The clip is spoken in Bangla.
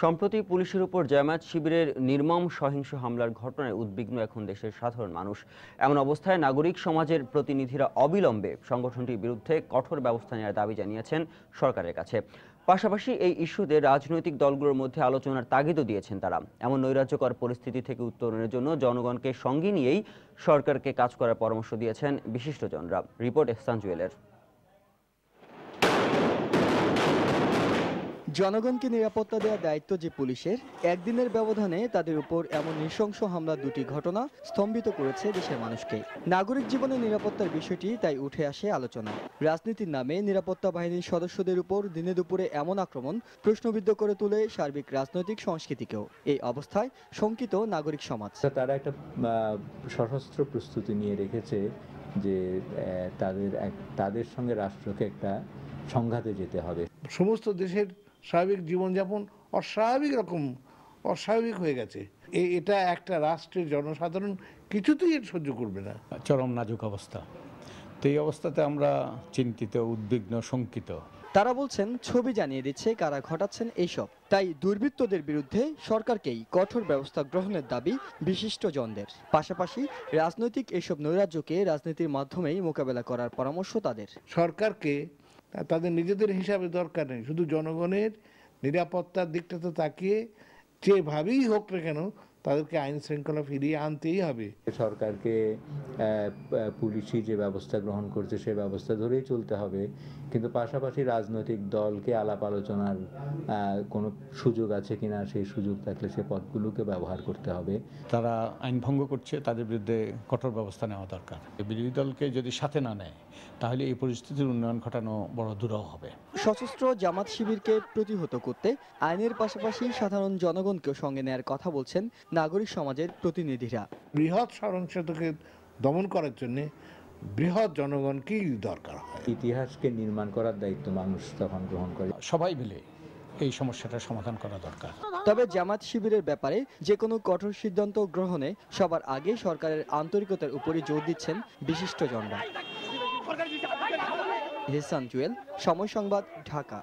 সম্প্রতি পুলিশের উপর জামায়াত শিবিরের নির্মম সহিংস হামলার ঘটনায় উদ্বিগ্ন এখন দেশের সাধারণ মানুষ এমন অবস্থায় নাগরিক সমাজের প্রতিনিধিরা অবিলম্বে সংগঠনটির বিরুদ্ধে কঠোর ব্যবস্থা নেওয়ার দাবি জানিয়েছেন সরকারের কাছে পাশাপাশি এই ইস্যুতে রাজনৈতিক দলগুলোর মধ্যে আলোচনার তাগিদও দিয়েছেন তারা এমন নৈরাজ্যকর পরিস্থিতি থেকে উত্তরণের জন্য জনগণকে সঙ্গে নিয়েই সরকারকে কাজ করার পরামর্শ দিয়েছেন বিশিষ্টজনরা রিপোর্ট এহসান জুয়েলের জনগণকে নিরাপত্তা দেওয়ার দায়িত্ব যে পুলিশের একদিনের ব্যবধানে তাদের উপর এমন নৃশংস হামলা দুটি ঘটনা স্তম্ভিত করেছে দেশের মানুষকে নাগরিক জীবনে নিরাপত্তার বিষয়টি তাই উঠে আসে আলোচনা রাজনীতির নামে নিরাপত্তা বাহিনীর সদস্যদের উপর দিনে দুপুরে এমন আক্রমণ প্রশ্নবিদ্ধ করে তুলে সার্বিক রাজনৈতিক সংস্কৃতিকেও এই অবস্থায় শঙ্কিত নাগরিক সমাজ আচ্ছা, তারা একটা সশস্ত্র প্রস্তুতি নিয়ে রেখেছে যে তাদের তাদের সঙ্গে রাষ্ট্রকে একটা সংঘাতে যেতে হবে সমস্ত দেশের স্বাভাবিক জীবনযাপন অস্বাভাবিক রকম অস্বাভাবিক হয়ে গেছে এটা একটা রাষ্ট্রের জনসাধারণ কিছুতেই এর সহ্য করবে না চরম নাজুক অবস্থা তো এই অবস্থাতে আমরা চিন্তিত উদ্বিগ্ন শঙ্কিত তারা বলছেন ছবি জানিয়ে দিচ্ছে কারা ঘটাচ্ছেন এইসব তাই দুর্বৃত্তদের বিরুদ্ধে সরকারকেই কঠোর ব্যবস্থা গ্রহণের দাবি বিশিষ্টজনদের পাশাপাশি রাজনৈতিক এসব নৈরাজ্যকে রাজনীতির মাধ্যমেই মোকাবেলা করার পরামর্শ তাদের সরকারকে তাদের নিজেদের হিসাবে দরকার নেই শুধু জনগণের নিরাপত্তার দিকটা তো তাকিয়ে যেভাবেই হোক না কেন তাদেরকে আইন শৃঙ্খলা ফিরিয়ে আনতেই হবে সরকারকে পুলিশি যে ব্যবস্থা গ্রহণ করছে সে ব্যবস্থা ধরেই চলতে হবে কিন্তু পাশাপাশি রাজনৈতিক দলকে আলাপ আলোচনার কোনো সুযোগ আছে কিনা সেই সুযোগ থাকলে সে পদগুলোকে ব্যবহার করতে হবে তারা আইন ভঙ্গ করছে তাদের বিরুদ্ধে কঠোর ব্যবস্থা নেওয়া দরকার বিরোধী দলকে যদি সাথে না নেয় তাহলে এই পরিস্থিতির উন্নয়ন ঘটানো বড় দূরও হবে সশস্ত্র জামাত শিবিরকে প্রতিহত করতে আইনের পাশাপাশি সাধারণ জনগণকেও সঙ্গে নেয়ার কথা বলছেন নাগরিক সমাজের প্রতিনিধিরা বৃহৎ সহিংসতাকে দমন করার জন্যে বৃহৎ জনগণকেই দরকার হয় ইতিহাসকে নির্মাণ করার দায়িত্ব মানুষ তখন গ্রহণ করে সবাই মিলে এই সমস্যাটা সমাধান করা দরকার তবে জামাত শিবিরের ব্যাপারে যে কোনো কঠোর সিদ্ধান্ত গ্রহণে সবার আগে সরকারের আন্তরিকতার উপরে জোর দিচ্ছেন জনরা হেসান জুয়েল সময় সংবাদ ঢাকা